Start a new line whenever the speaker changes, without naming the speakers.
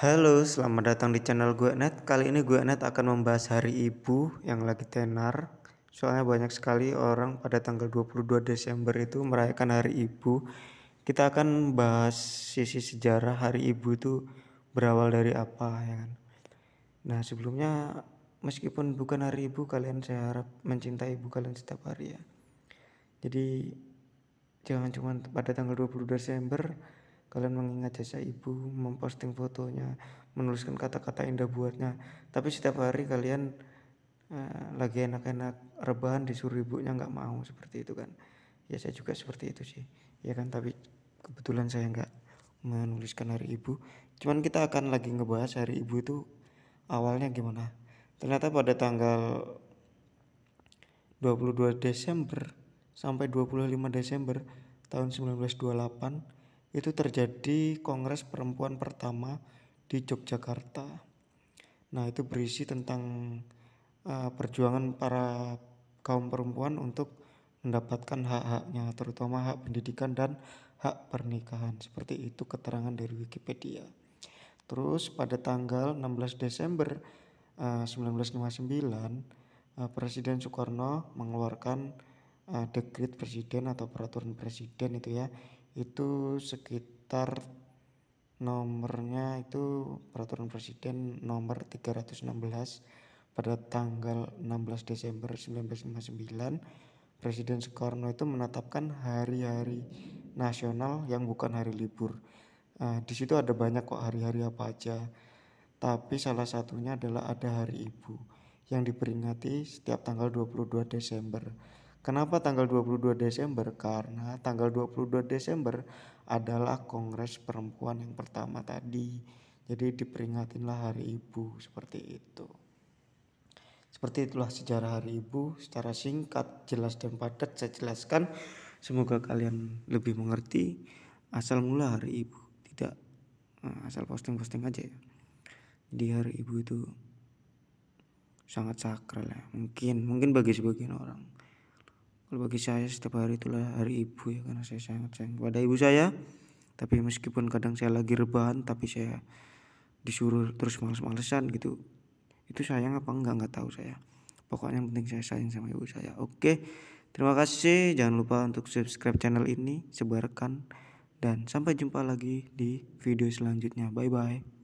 Halo, selamat datang di channel gue Net. Kali ini gue Net akan membahas Hari Ibu yang lagi tenar. Soalnya banyak sekali orang pada tanggal 22 Desember itu merayakan Hari Ibu. Kita akan bahas sisi sejarah Hari Ibu itu berawal dari apa ya kan? Nah, sebelumnya meskipun bukan Hari Ibu, kalian saya harap mencintai ibu kalian setiap hari ya. Jadi jangan cuma pada tanggal 22 Desember Kalian mengingat jasa ibu, memposting fotonya, menuliskan kata-kata indah buatnya. Tapi setiap hari kalian uh, lagi enak-enak rebahan disuruh ibunya nggak mau seperti itu kan. Ya saya juga seperti itu sih. Ya kan tapi kebetulan saya nggak menuliskan hari ibu. Cuman kita akan lagi ngebahas hari ibu itu awalnya gimana. Ternyata pada tanggal 22 Desember sampai 25 Desember tahun 1928 itu terjadi Kongres Perempuan pertama di Yogyakarta. Nah, itu berisi tentang uh, perjuangan para kaum perempuan untuk mendapatkan hak-haknya, terutama hak pendidikan dan hak pernikahan. Seperti itu keterangan dari Wikipedia. Terus pada tanggal 16 Desember uh, 1959, uh, Presiden Soekarno mengeluarkan uh, eh, dekret presiden atau peraturan presiden itu ya itu sekitar nomornya itu peraturan presiden nomor 316 pada tanggal 16 Desember 1959 Presiden Soekarno itu menetapkan hari-hari nasional yang bukan hari libur. Uh, di situ ada banyak kok hari-hari apa aja. Tapi salah satunya adalah ada Hari Ibu yang diperingati setiap tanggal 22 Desember. Kenapa tanggal 22 Desember? Karena tanggal 22 Desember adalah Kongres Perempuan yang pertama tadi. Jadi diperingatinlah Hari Ibu seperti itu. Seperti itulah sejarah Hari Ibu secara singkat, jelas dan padat saya jelaskan. Semoga kalian lebih mengerti asal mula Hari Ibu. Tidak eh, asal posting-posting aja ya. Jadi Hari Ibu itu sangat sakral ya mungkin mungkin bagi sebagian orang kalau bagi saya setiap hari itulah hari ibu ya karena saya sangat sayang kepada ibu saya tapi meskipun kadang saya lagi rebahan tapi saya disuruh terus males-malesan gitu itu sayang apa enggak enggak tahu saya pokoknya yang penting saya sayang sama ibu saya oke terima kasih jangan lupa untuk subscribe channel ini sebarkan dan sampai jumpa lagi di video selanjutnya bye bye